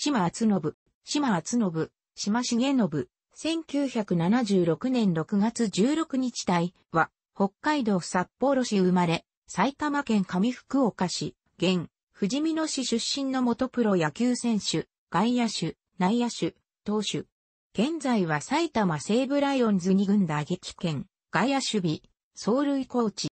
島厚信、島厚信、島重信、1976年6月16日隊は、北海道札幌市生まれ、埼玉県上福岡市、現、富士見野市出身の元プロ野球選手、外野手、内野手、投手。現在は埼玉西武ライオンズに軍打撃圏、外野守備、走塁コーチ。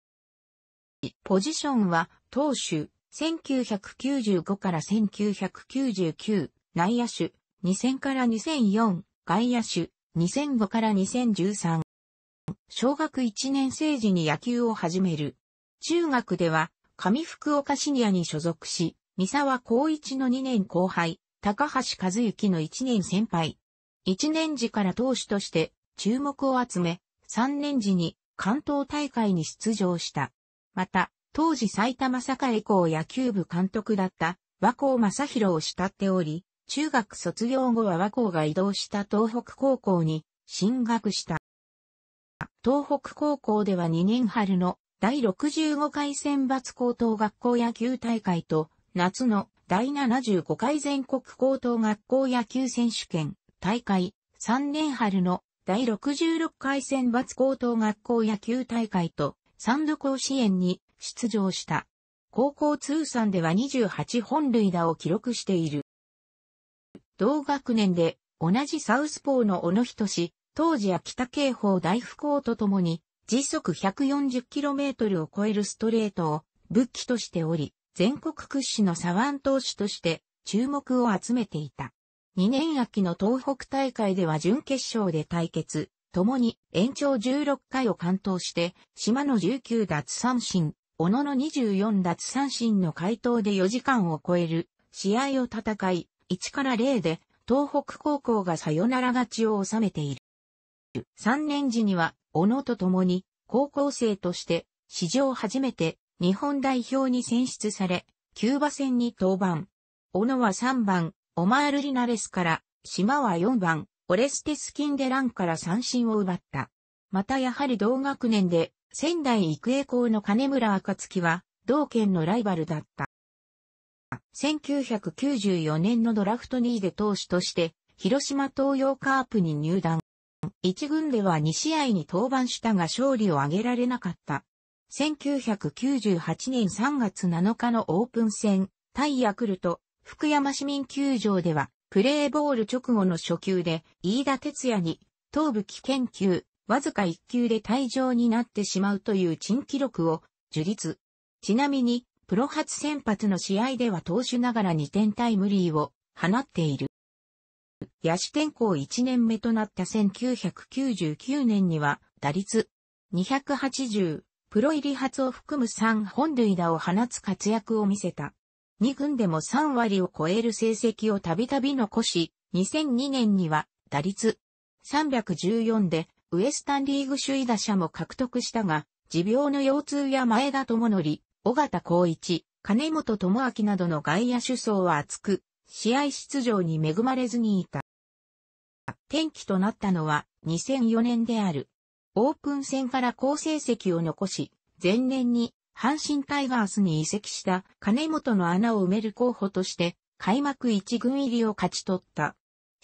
ポジションは、投手、1995から1999、内野手、2000から2004、外野手、2005から2013。小学1年生時に野球を始める。中学では、上福岡シニアに所属し、三沢光一の2年後輩、高橋和幸の1年先輩。1年時から投手として注目を集め、3年時に関東大会に出場した。また、当時埼玉栄校野球部監督だった和光正宏を慕っており、中学卒業後は和光が移動した東北高校に進学した。東北高校では2年春の第65回選抜高等学校野球大会と夏の第75回全国高等学校野球選手権大会3年春の第66回選抜高等学校野球大会と3度甲子園に出場した。高校通算では28本塁打を記録している。同学年で同じサウスポーの小野仁氏。当時秋田警報大富校とともに時速 140km を超えるストレートを武器としており、全国屈指の左腕投手として注目を集めていた。2年秋の東北大会では準決勝で対決、共に延長16回を完投して、島の19奪三振、小野の24奪三振の回答で4時間を超える試合を戦い、1から0で東北高校がサヨナラ勝ちを収めている。3年時には小野と共に高校生として史上初めて日本代表に選出され、キューバ戦に登板。小野は3番、オマール・リナレスから、島は4番、オレステス・キンデランから三振を奪った。またやはり同学年で仙台育英校の金村暁は、同県のライバルだった。1994年のドラフト2位で投手として、広島東洋カープに入団。1軍では2試合に登板したが勝利を挙げられなかった。1998年3月7日のオープン戦、対ヤクルト、福山市民球場では、プレーボール直後の初球で、飯田哲也に、東部危険球、わずか1球で退場になってしまうという珍記録を樹立。ちなみに、プロ初先発の試合では投手ながら2点タイムリーを放っている。野手転向1年目となった1999年には、打率280、プロ入り初を含む3本塁打を放つ活躍を見せた。2軍でも3割を超える成績をたびたび残し、2002年には打率314でウエスタンリーグ首位打者も獲得したが、持病の腰痛や前田智則、尾形光一、金本智明などの外野手層は厚く、試合出場に恵まれずにいた。転機となったのは2004年である。オープン戦から好成績を残し、前年に阪神タイガースに移籍した金本の穴を埋める候補として、開幕1軍入りを勝ち取った。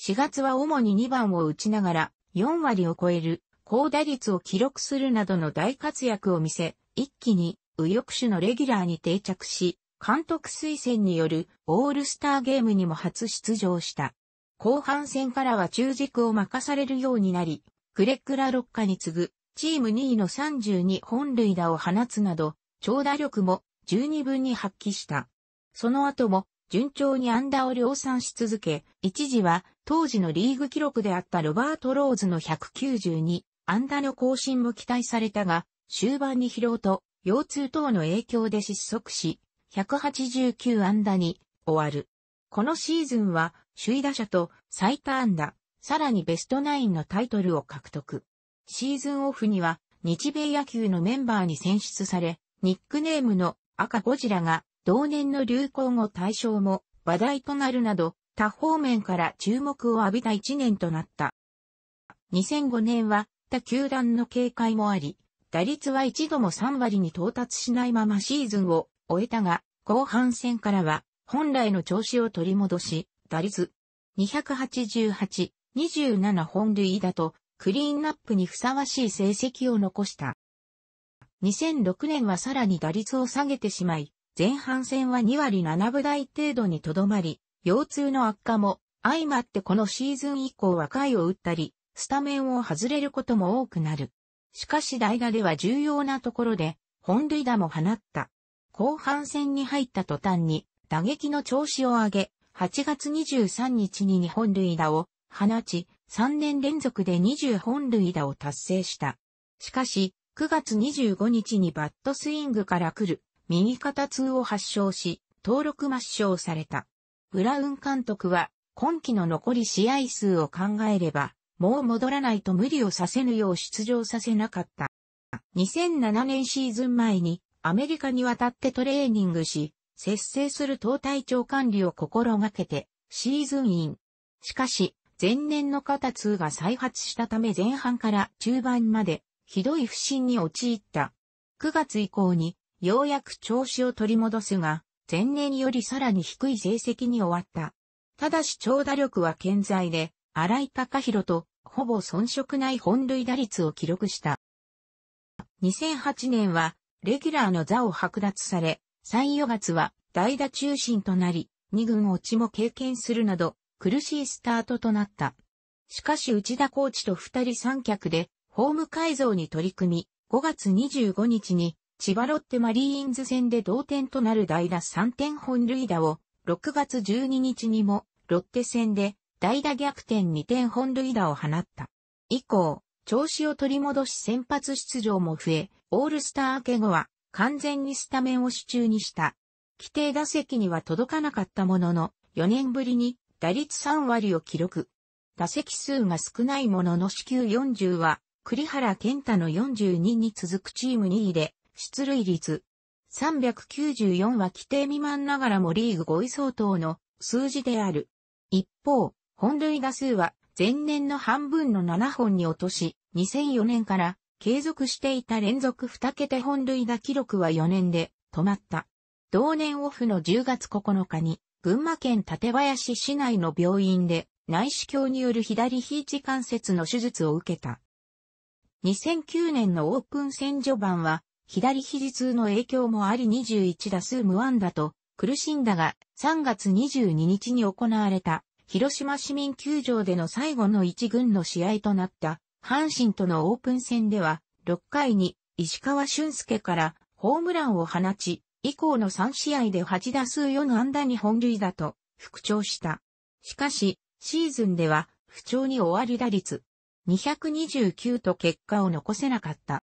4月は主に2番を打ちながら、4割を超える高打率を記録するなどの大活躍を見せ、一気に右翼手のレギュラーに定着し、監督推薦によるオールスターゲームにも初出場した。後半戦からは中軸を任されるようになり、クレックラ・ロッカに次ぐチーム2位の32本塁打を放つなど、長打力も十二分に発揮した。その後も順調にアダーを量産し続け、一時は当時のリーグ記録であったロバート・ローズの192ダーの更新も期待されたが、終盤に疲労と腰痛等の影響で失速し、189ダーに終わる。このシーズンは首位打者と最多アダー、さらにベストナインのタイトルを獲得。シーズンオフには日米野球のメンバーに選出され、ニックネームの赤ゴジラが同年の流行語大賞も話題となるなど、多方面から注目を浴びた一年となった。2005年は他球団の警戒もあり、打率は一度も3割に到達しないままシーズンを終えたが、後半戦からは本来の調子を取り戻し、打率288、27本塁打とクリーンナップにふさわしい成績を残した。2006年はさらに打率を下げてしまい、前半戦は2割7分台程度にとどまり、腰痛の悪化も相まってこのシーズン以降は回を打ったり、スタメンを外れることも多くなる。しかし代打では重要なところで、本塁打も放った。後半戦に入った途端に、打撃の調子を上げ、8月23日に2本塁打を放ち、3年連続で20本塁打を達成した。しかし、9月25日にバットスイングから来る右肩痛を発症し、登録抹消された。ブラウン監督は、今季の残り試合数を考えれば、もう戻らないと無理をさせぬよう出場させなかった。2007年シーズン前にアメリカに渡ってトレーニングし、節制する党体調管理を心がけて、シーズンイン。しかし、前年の肩痛が再発したため前半から中盤まで、ひどい不振に陥った。9月以降にようやく調子を取り戻すが、前年よりさらに低い成績に終わった。ただし長打力は健在で、荒井隆弘とほぼ遜色ない本塁打率を記録した。2008年は、レギュラーの座を剥奪され、3、4月は代打中心となり、2軍落ちも経験するなど、苦しいスタートとなった。しかし内田コーチと2人三脚で、ホーム改造に取り組み、5月25日に千葉ロッテマリーンズ戦で同点となる代打3点本塁打を、6月12日にも、ロッテ戦で、代打逆転2点本塁打を放った。以降、調子を取り戻し先発出場も増え、オールスター明け後は完全にスタメンを手中にした。規定打席には届かなかったものの、4年ぶりに打率3割を記録。打席数が少ないものの支給40は、栗原健太の42に続くチーム2位で、出塁率。394は規定未満ながらもリーグ5位相当の数字である。一方、本塁打数は前年の半分の7本に落とし、2004年から継続していた連続2桁本塁打記録は4年で止まった。同年オフの10月9日に、群馬県館林市内の病院で内視鏡による左肘関節の手術を受けた。2009年のオープン戦序盤は左肘痛の影響もあり21打数無安打と苦しんだが3月22日に行われた広島市民球場での最後の一軍の試合となった阪神とのオープン戦では6回に石川俊介からホームランを放ち以降の3試合で8打数4安打に本塁打と復調した。しかしシーズンでは不調に終わり打率229と結果を残せなかった。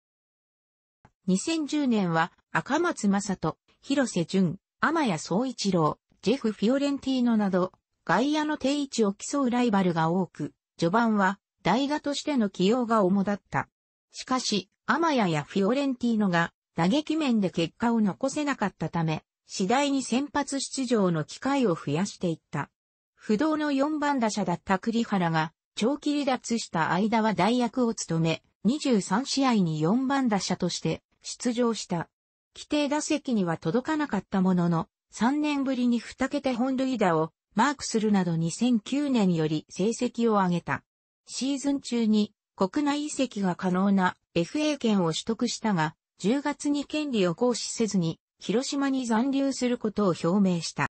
2010年は赤松正人、広瀬淳、天谷総一郎、ジェフ・フィオレンティーノなど、外野の定位置を競うライバルが多く、序盤は代打としての起用が主だった。しかし、天谷やフィオレンティーノが打撃面で結果を残せなかったため、次第に先発出場の機会を増やしていった。不動の4番打者だった栗原が、長期離脱した間は代役を務め、23試合に4番打者として出場した。規定打席には届かなかったものの、3年ぶりに2桁本塁打をマークするなど2009年より成績を上げた。シーズン中に国内移籍が可能な FA 権を取得したが、10月に権利を行使せずに、広島に残留することを表明した。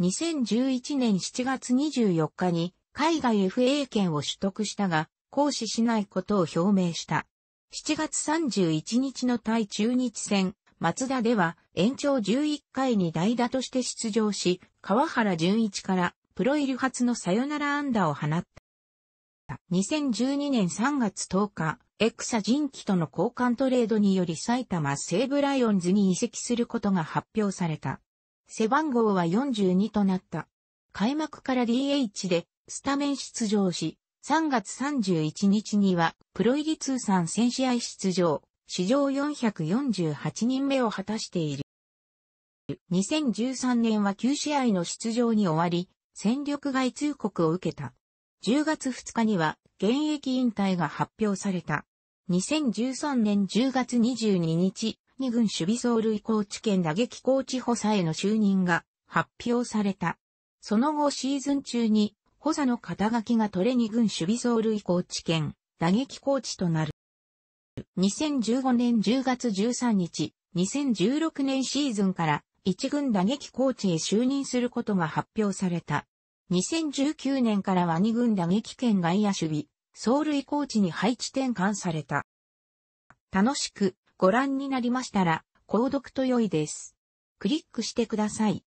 2011年7月24日に海外 FA 権を取得したが、行使しないことを表明した。7月31日の対中日戦、松田では延長11回に代打として出場し、川原淳一からプロ入り初のサヨナラ安打を放った。2012年3月10日、エクサ人気との交換トレードにより埼玉西武ライオンズに移籍することが発表された。背番号は42となった。開幕から DH でスタメン出場し、3月31日には、プロ入り通算1000試合出場、史上448人目を果たしている。2013年は9試合の出場に終わり、戦力外通告を受けた。10月2日には現役引退が発表された。2013年10月22日、二軍守備走塁コーチ兼打撃コーチ補佐への就任が発表された。その後シーズン中に補佐の肩書きがトレ2軍守備走塁コーチ兼打撃コーチとなる。2015年10月13日、2016年シーズンから一軍打撃コーチへ就任することが発表された。2019年からは二軍打撃兼外野守備、走塁コーチに配置転換された。楽しくご覧になりましたら、購読と良いです。クリックしてください。